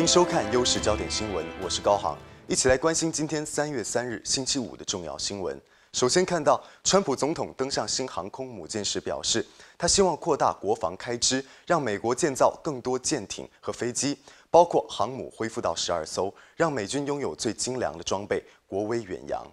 欢迎收看《优势焦点新闻》，我是高航，一起来关心今天三月三日星期五的重要新闻。首先看到，川普总统登上新航空母舰时表示，他希望扩大国防开支，让美国建造更多舰艇和飞机，包括航母恢复到十二艘，让美军拥有最精良的装备，国威远扬。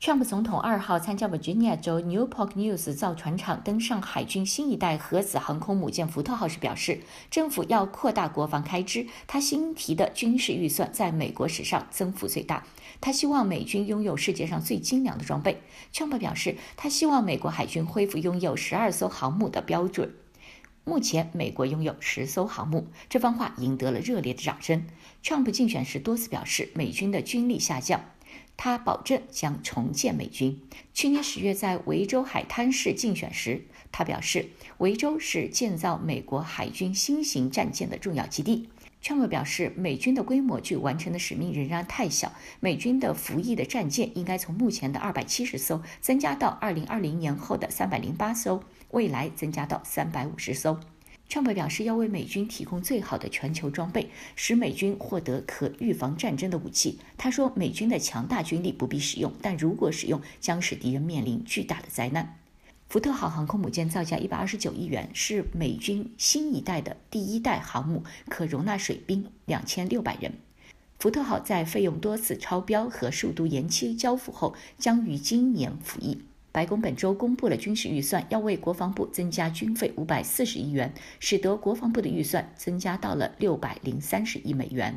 Trump 总统二号参加 Virginia 州 Newport News 造船厂登上海军新一代核子航空母舰“福特号”时表示，政府要扩大国防开支。他新提的军事预算在美国史上增幅最大。他希望美军拥有世界上最精良的装备。Trump 表示，他希望美国海军恢复拥有十二艘航母的标准。目前，美国拥有十艘航母。这番话赢得了热烈的掌声。Trump 竞选时多次表示，美军的军力下降。他保证将重建美军。去年十月在维州海滩市竞选时，他表示维州是建造美国海军新型战舰的重要基地。川普表示，美军的规模距完成的使命仍然太小。美军的服役的战舰应该从目前的二百七十艘增加到二零二零年后的三百零八艘，未来增加到三百五十艘。川普表示要为美军提供最好的全球装备，使美军获得可预防战争的武器。他说：“美军的强大军力不必使用，但如果使用，将使敌人面临巨大的灾难。”福特号航空母舰造价一百二十九亿元，是美军新一代的第一代航母，可容纳水兵两千六百人。福特号在费用多次超标和数度延期交付后，将于今年服役。白宫本周公布了军事预算，要为国防部增加军费五百四十亿元，使得国防部的预算增加到了六百零三十亿美元。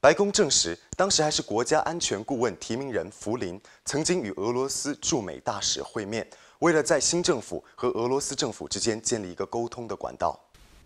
白宫证实，当时还是国家安全顾问提名人福林曾经与俄罗斯驻美大使会面，为了在新政府和俄罗斯政府之间建立一个沟通的管道。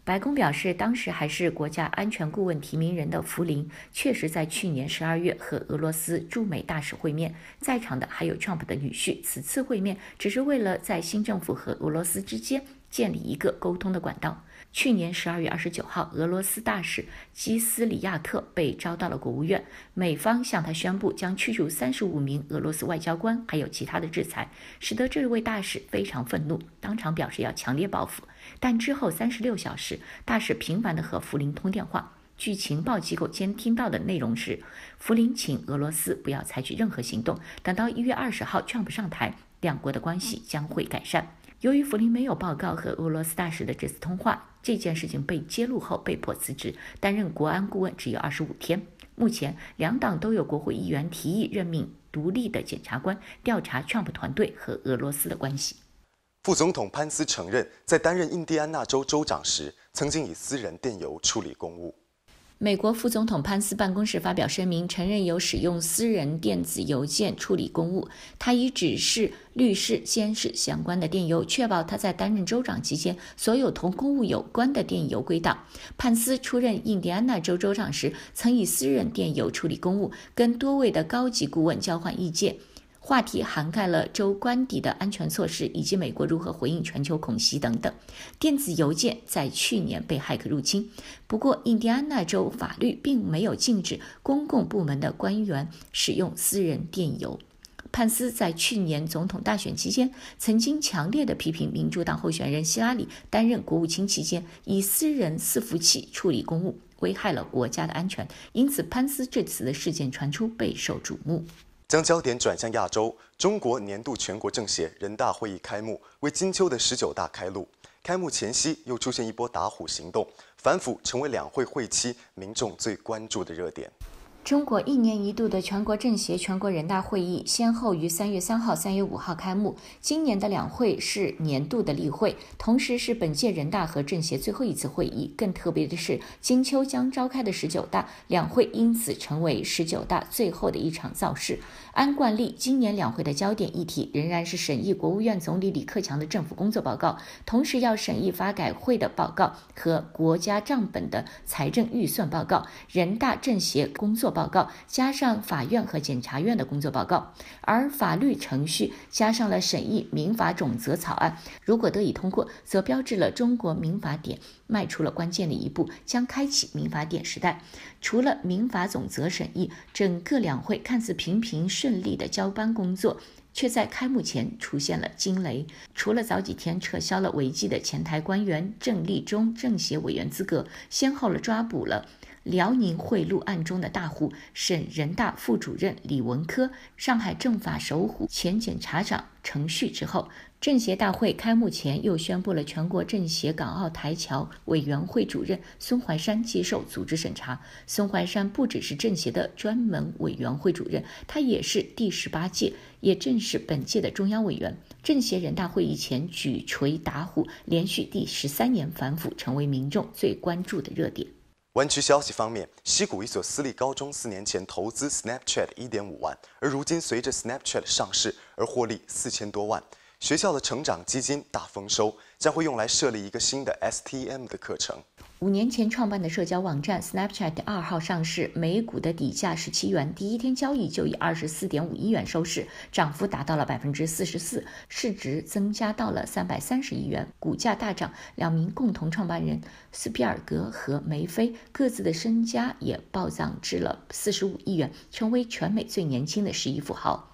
白宫表示，当时还是国家安全顾问提名人的福林确实，在去年十二月和俄罗斯驻美大使会面，在场的还有 Trump 的女婿。此次会面只是为了在新政府和俄罗斯之间建立一个沟通的管道。去年十二月二十九号，俄罗斯大使基斯里亚特被招到了国务院，美方向他宣布将驱逐三十五名俄罗斯外交官，还有其他的制裁，使得这位大使非常愤怒，当场表示要强烈报复。但之后三十六小时，大使频繁地和福林通电话。据情报机构监听到的内容是，福林请俄罗斯不要采取任何行动，等到一月二十号上不上台，两国的关系将会改善。由于弗林没有报告和俄罗斯大使的这次通话，这件事情被揭露后被迫辞职。担任国安顾问只有二十五天。目前，两党都有国会议员提议任命独立的检察官调查 Trump 团队和俄罗斯的关系。副总统潘斯承认，在担任印第安纳州州长时，曾经以私人电邮处理公务。美国副总统潘斯办公室发表声明，承认有使用私人电子邮件处理公务。他已指示律师监视相关的电邮，确保他在担任州长期间所有同公务有关的电邮归档。潘斯出任印第安纳州州长时，曾以私人电邮处理公务，跟多位的高级顾问交换意见。话题涵盖了州官邸的安全措施，以及美国如何回应全球恐袭等等。电子邮件在去年被骇客入侵，不过印第安纳州法律并没有禁止公共部门的官员使用私人电邮。潘斯在去年总统大选期间，曾经强烈的批评民主党候选人希拉里担任国务卿期间以私人伺服器处理公务，危害了国家的安全。因此，潘斯这次的事件传出备受瞩目。将焦点转向亚洲，中国年度全国政协、人大会议开幕，为金秋的十九大开路。开幕前夕，又出现一波打虎行动，反腐成为两会会期民众最关注的热点。中国一年一度的全国政协、全国人大会议先后于三月三号、三月五号开幕。今年的两会是年度的例会，同时是本届人大和政协最后一次会议。更特别的是，金秋将召开的十九大两会，因此成为十九大最后的一场造势。按惯例，今年两会的焦点议题仍然是审议国务院总理李克强的政府工作报告，同时要审议发改委的报告和国家账本的财政预算报告。人大、政协工作。报告加上法院和检察院的工作报告，而法律程序加上了审议民法总则草案。如果得以通过，则标志了中国民法典迈出了关键的一步，将开启民法典时代。除了民法总则审议，整个两会看似平平顺利的交班工作，却在开幕前出现了惊雷。除了早几天撤销了违纪的前台官员郑立中政协委员资格，先后了抓捕了。辽宁贿赂案中的大户，省人大副主任李文科，上海政法首虎前检察长程旭之后，政协大会开幕前又宣布了全国政协港澳台侨委员会主任孙怀山接受组织审查。孙怀山不只是政协的专门委员会主任，他也是第十八届，也正是本届的中央委员。政协人大会议前举锤打虎，连续第十三年反腐，成为民众最关注的热点。湾区消息方面，西谷一所私立高中四年前投资 Snapchat 一点五万，而如今随着 Snapchat 上市而获利四千多万，学校的成长基金大丰收，将会用来设立一个新的 STEM 的课程。五年前创办的社交网站 Snapchat 二号上市，每股的底价十七元，第一天交易就以二十四点五亿元收市，涨幅达到了百分之四十四，市值增加到了三百三十亿元，股价大涨。两名共同创办人斯皮尔格和梅菲各自的身家也暴涨至了四十五亿元，成为全美最年轻的十亿富豪。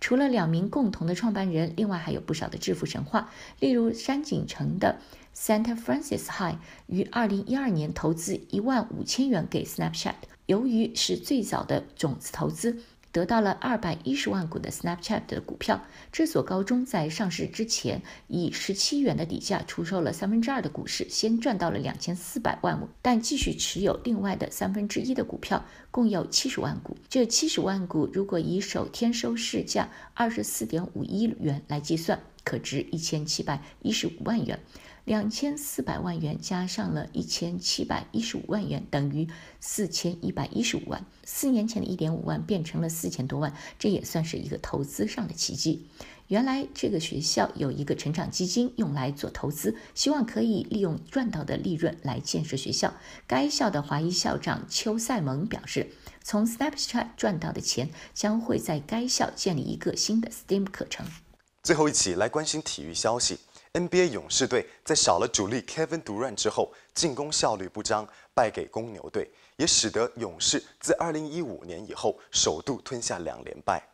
除了两名共同的创办人，另外还有不少的致富神话，例如山井城的。Santa Francis High 于二零一二年投资一万五千元给 Snapchat，由于是最早的种子投资，得到了二百一十万股的 Snapchat 的股票。这所高中在上市之前以十七元的底价出售了三分之二的股市，先赚到了两千四百万股，但继续持有另外的三分之一的股票，共有七十万股。这七十万股如果以首天收市价二十四点五一元来计算，可值一千七百一十五万元。两千四百万元加上了一千七百一十五万元，等于四千一百一十五万。四年前的一点五万变成了四千多万，这也算是一个投资上的奇迹。原来这个学校有一个成长基金，用来做投资，希望可以利用赚到的利润来建设学校。该校的华裔校长邱赛蒙表示，从 Snapchat 赚到的钱将会在该校建立一个新的 STEM a 课程。最后一起来关心体育消息。NBA 勇士队在少了主力 Kevin Durant 之后，进攻效率不彰，败给公牛队，也使得勇士自2015年以后首度吞下两连败。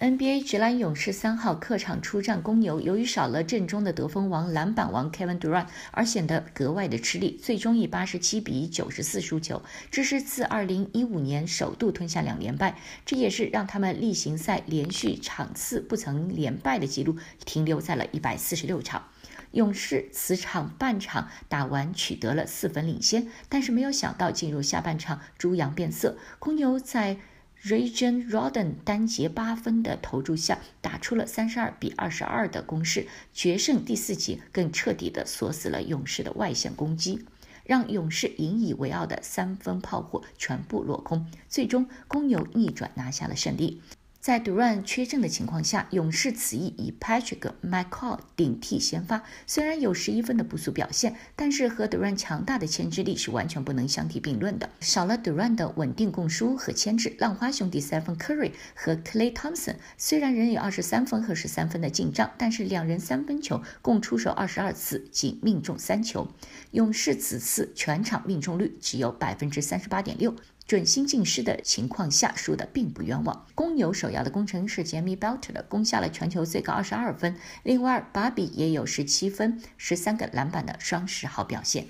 NBA 直蓝勇士三号客场出战公牛，由于少了阵中的得分王、篮板王 Kevin Durant，而显得格外的吃力，最终以八十七比九十四输球。这是自二零一五年首度吞下两连败，这也是让他们例行赛连续场次不曾连败的记录停留在了一百四十六场。勇士此场半场打完取得了四分领先，但是没有想到进入下半场，猪羊变色，公牛在。Regan Roden 单节八分的投注下，打出了三十二比二十二的攻势，决胜第四节更彻底的锁死了勇士的外线攻击，让勇士引以为傲的三分炮火全部落空，最终公牛逆转拿下了胜利。在 Durant 缺阵的情况下，勇士此役以 Patrick m c c a l 顶替先发。虽然有十一分的不俗表现，但是和 Durant 强大的牵制力是完全不能相提并论的。少了 Durant 的稳定供输和牵制，浪花兄弟 Stephen Curry 和 Clay Thompson 虽然仍有二十三分和十三分的进账，但是两人三分球共出手二十二次，仅命中三球。勇士此次全场命中率只有百分之三十八点六。准新进师的情况下输的并不冤枉。公牛首要的功臣是杰米·贝特特，攻下了全球最高二十二分。另外，巴比也有十七分、十三个篮板的双十号表现。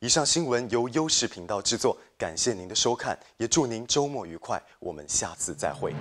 以上新闻由优视频道制作，感谢您的收看，也祝您周末愉快，我们下次再会。